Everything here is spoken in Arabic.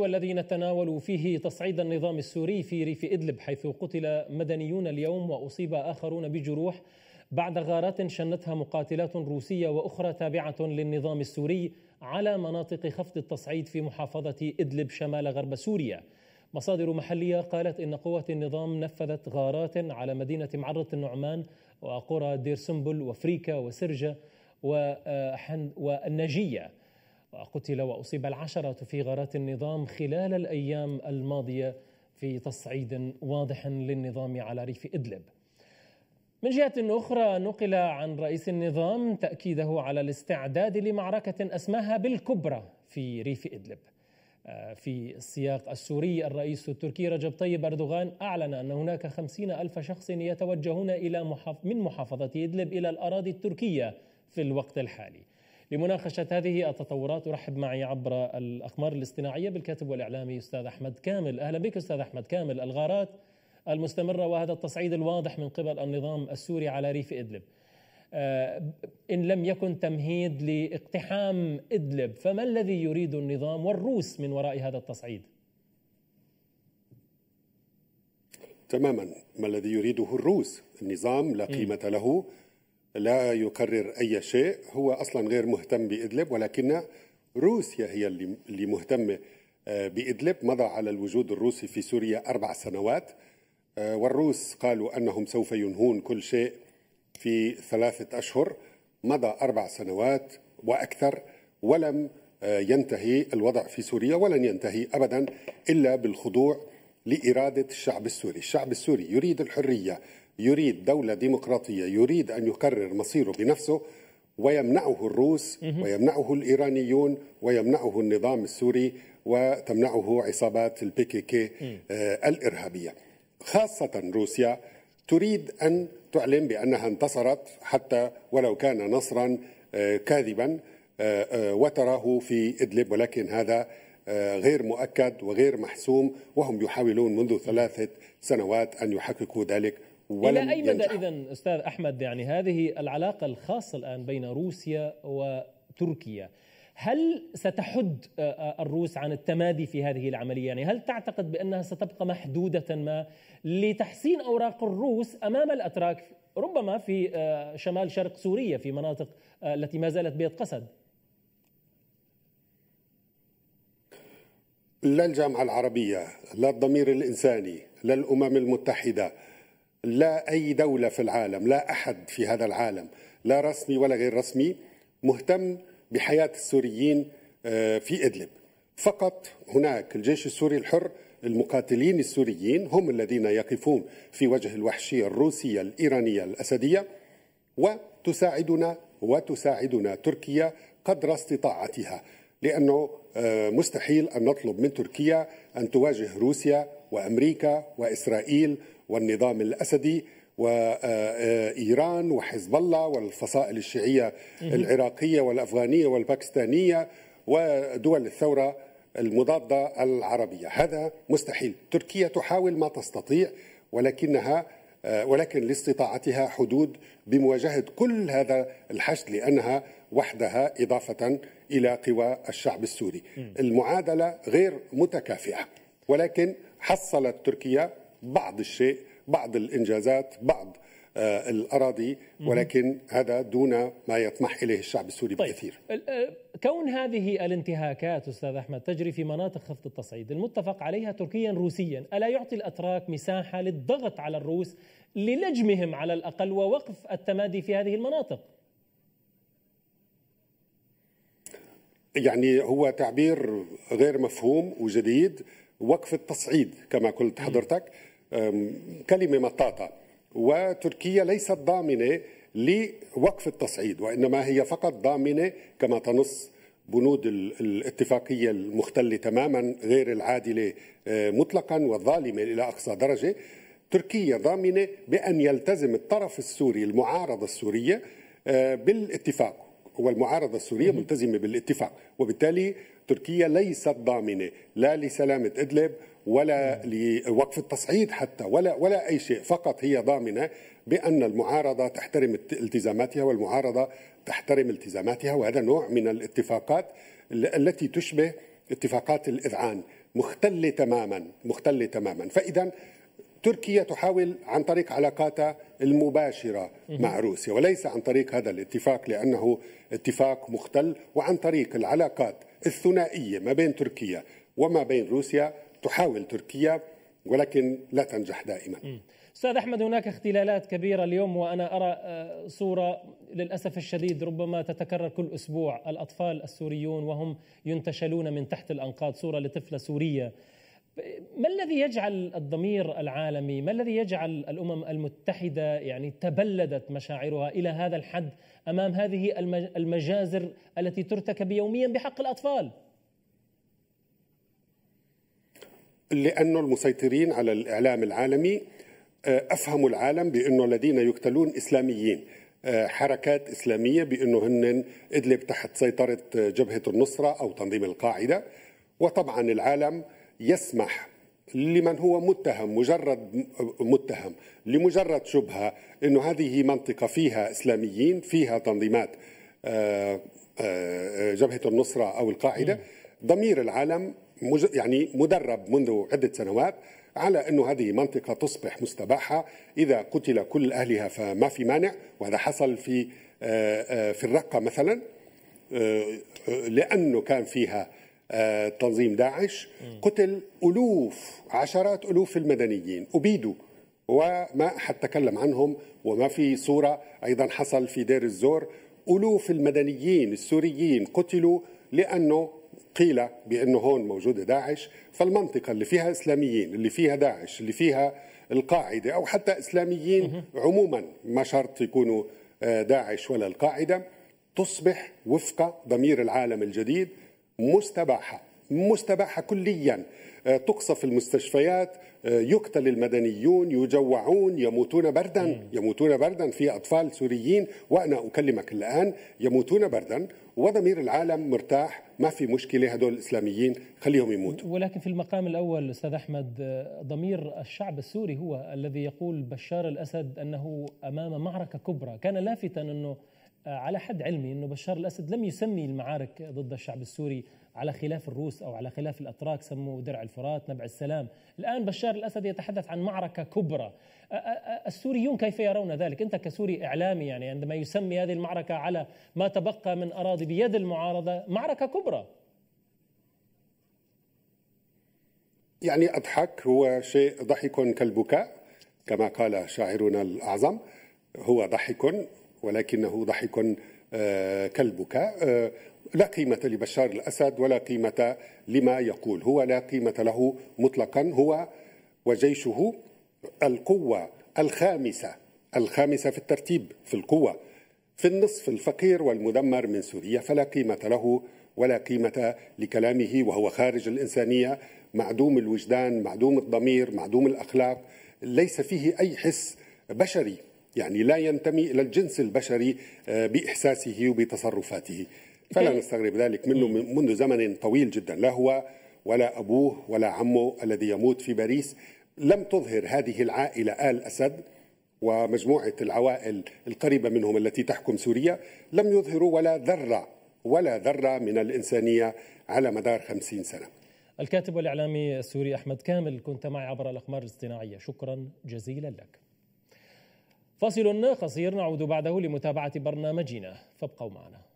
والذي نتناول فيه تصعيد النظام السوري في ريف إدلب حيث قتل مدنيون اليوم وأصيب آخرون بجروح بعد غارات شنتها مقاتلات روسية وأخرى تابعة للنظام السوري على مناطق خفض التصعيد في محافظة إدلب شمال غرب سوريا مصادر محلية قالت إن قوة النظام نفذت غارات على مدينة معرة النعمان وقرى دير سنبل وفريكا وسرجة آه، والنجية وقتل واصيب العشره في غارات النظام خلال الايام الماضيه في تصعيد واضح للنظام على ريف ادلب. من جهه اخرى نقل عن رئيس النظام تاكيده على الاستعداد لمعركه اسماها بالكبرى في ريف ادلب. آه، في السياق السوري الرئيس التركي رجب طيب أردوغان أعلن أن هناك خمسين ألف شخص يتوجهون إلى محاف من محافظة إدلب إلى الأراضي التركية في الوقت الحالي لمناقشة هذه التطورات أرحب معي عبر الأقمار الاصطناعية بالكاتب والإعلامي أستاذ أحمد كامل أهلا بك أستاذ أحمد كامل الغارات المستمرة وهذا التصعيد الواضح من قبل النظام السوري على ريف إدلب آه، إن لم يكن تمهيد لاقتحام إدلب فما الذي يريد النظام والروس من وراء هذا التصعيد تماما ما الذي يريده الروس النظام لا قيمة له لا يكرر أي شيء هو أصلا غير مهتم بإدلب ولكن روسيا هي اللي مهتمة آه، بإدلب مضى على الوجود الروسي في سوريا أربع سنوات آه، والروس قالوا أنهم سوف ينهون كل شيء في ثلاثة أشهر مضى أربع سنوات وأكثر ولم آه، ينتهي الوضع في سوريا ولن ينتهي أبدا إلا بالخضوع لإرادة الشعب السوري الشعب السوري يريد الحرية يريد دولة ديمقراطية يريد أن يكرر مصيره بنفسه ويمنعه الروس ويمنعه الإيرانيون ويمنعه النظام السوري وتمنعه عصابات البيكيكي آه، الإرهابية خاصة روسيا تريد أن تعلن بأنها انتصرت حتى ولو كان نصرا آه، كاذبا آه، وتراه في إدلب ولكن هذا غير مؤكد وغير محسوم وهم يحاولون منذ ثلاثة سنوات أن يحققوا ذلك إلى أي مدى إذا أستاذ أحمد يعني هذه العلاقة الخاصة الآن بين روسيا وتركيا هل ستحد آه، آه، الروس عن التمادي في هذه العملية يعني هل تعتقد بأنها ستبقى محدودة ما لتحسين أوراق الروس أمام الأتراك ربما في آه، شمال شرق سوريا في مناطق التي ما زالت بيت قسد لا الجامعة العربية لا الضمير الإنساني لا الأمم المتحدة لا أي دولة في العالم لا أحد في هذا العالم لا رسمي ولا غير رسمي مهتم بحياة السوريين آه، في إدلب فقط هناك الجيش السوري الحر المقاتلين السوريين هم الذين يقفون في وجه الوحشية الروسية الإيرانية الأسدية وتساعدنا وتساعدنا تركيا قدر استطاعتها لأنه آه، مستحيل أن نطلب من تركيا أن تواجه روسيا وأمريكا وإسرائيل والنظام الأسدي وإيران وحزب الله والفصائل الشيعية العراقية والأفغانية والباكستانية ودول الثورة المضادة العربية هذا مستحيل تركيا تحاول ما تستطيع ولكنها ولكن لاستطاعتها حدود بمواجهة كل هذا الحشد لأنها وحدها إضافة إلى قوى الشعب السوري المعادلة غير متكافئة ولكن حصلت تركيا بعض الشيء بعض الانجازات بعض آه، الاراضي ولكن هذا دون ما يطمح اليه الشعب السوري طيب بكثير. آه، كون هذه الانتهاكات استاذ احمد تجري في مناطق خفض التصعيد المتفق عليها تركيا روسيا، الا يعطي الاتراك مساحه للضغط على الروس للجمهم على الاقل ووقف التمادي في هذه المناطق؟ يعني هو تعبير غير مفهوم وجديد وقف التصعيد كما قلت حضرتك كلمة مطاطة وتركيا ليست ضامنة لوقف التصعيد وإنما هي فقط ضامنة كما تنص بنود الاتفاقية المختلة تماما غير العادلة أه، مطلقا والظالمة إلى أقصى درجة تركيا ضامنة بأن يلتزم الطرف السوري المعارضة السورية أه، بالاتفاق والمعارضة السورية ملتزمة بالاتفاق وبالتالي تركيا ليست ضامنة لا لسلامة إدلب ولا لوقف التصعيد حتى ولا ولا أي شيء فقط هي ضامنة بأن المعارضة تحترم التزاماتها والمعارضة تحترم التزاماتها وهذا نوع من الاتفاقات التي تشبه اتفاقات الإذعان مختلة تماما مختلة تماما فإذا تركيا تحاول عن طريق علاقاتها المباشرة مع روسيا وليس عن طريق هذا الاتفاق لأنه اتفاق مختل وعن طريق العلاقات الثنائية ما بين تركيا وما بين روسيا تحاول تركيا ولكن لا تنجح دائما استاذ احمد هناك اختلالات كبيره اليوم وانا ارى آه، صوره للاسف الشديد ربما تتكرر كل اسبوع الاطفال السوريون وهم ينتشلون من تحت الانقاض صوره لطفله سوريه ما الذي يجعل الضمير العالمي ما الذي يجعل الامم المتحده يعني تبلدت مشاعرها الى هذا الحد امام هذه المجازر التي ترتكب يوميا بحق الاطفال لأن المسيطرين على الإعلام العالمي آه، أفهموا العالم بأنه الذين يقتلون إسلاميين آه، حركات إسلامية بأنه هن إدلب تحت سيطرة جبهة النصرة أو تنظيم القاعدة وطبعا العالم يسمح لمن هو متهم مجرد متهم لمجرد شبهة أنه هذه منطقة فيها إسلاميين فيها تنظيمات آه، آه، آه، جبهة النصرة أو القاعدة ضمير العالم يعني مدرب منذ عدة سنوات على أن هذه منطقة تصبح مستباحة إذا قتل كل أهلها فما في مانع وهذا حصل في في الرقة مثلا لأنه كان فيها تنظيم داعش قتل ألوف عشرات ألوف المدنيين أبيدوا وما حد تكلم عنهم وما في صورة أيضا حصل في دير الزور ألوف المدنيين السوريين قتلوا لأنه قيل بأنه هون موجودة داعش فالمنطقة اللي فيها إسلاميين اللي فيها داعش اللي فيها القاعدة أو حتى إسلاميين عموما ما شرط يكونوا آه، داعش ولا القاعدة تصبح وفق ضمير العالم الجديد مستباحه مستباحه كليا آه، تقصف المستشفيات آه، يقتل المدنيون يجوعون يموتون بردا يموتون بردا في اطفال سوريين وانا اكلمك الان يموتون بردا وضمير العالم مرتاح ما في مشكله هدول الاسلاميين خليهم يموتوا ولكن في المقام الاول استاذ احمد آه، ضمير الشعب السوري هو الذي يقول بشار الاسد انه امام معركه كبرى كان لافتا انه على حد علمي انه بشار الاسد لم يسمي المعارك ضد الشعب السوري على خلاف الروس او على خلاف الاتراك سموا درع الفرات نبع السلام، الان بشار الاسد يتحدث عن معركه كبرى. السوريون كيف يرون ذلك؟ انت كسوري اعلامي يعني عندما يسمي هذه المعركه على ما تبقى من اراضي بيد المعارضه معركه كبرى. يعني اضحك هو شيء ضحك كالبكاء كما قال شاعرنا الاعظم هو ضحك ولكنه ضحك آه، كالبكاء آه، لا قيمة لبشار الأسد ولا قيمة لما يقول هو لا قيمة له مطلقا هو وجيشه القوة الخامسة الخامسة في الترتيب في القوة في النصف الفقير والمدمر من سوريا فلا قيمة له ولا قيمة لكلامه وهو خارج الإنسانية معدوم الوجدان معدوم الضمير معدوم الأخلاق ليس فيه أي حس بشري يعني لا ينتمي إلى الجنس البشري آه، بإحساسه وبتصرفاته فلا إيه. نستغرب ذلك منه منذ زمن طويل جدا لا هو ولا أبوه ولا عمه الذي يموت في باريس لم تظهر هذه العائلة آل أسد ومجموعة العوائل القريبة منهم التي تحكم سوريا لم يظهروا ولا ذرة ولا ذرة من الإنسانية على مدار خمسين سنة الكاتب والإعلامي السوري أحمد كامل كنت معي عبر الأقمار الاصطناعية شكرا جزيلا لك فاصل قصير نعود بعده لمتابعة برنامجنا فابقوا معنا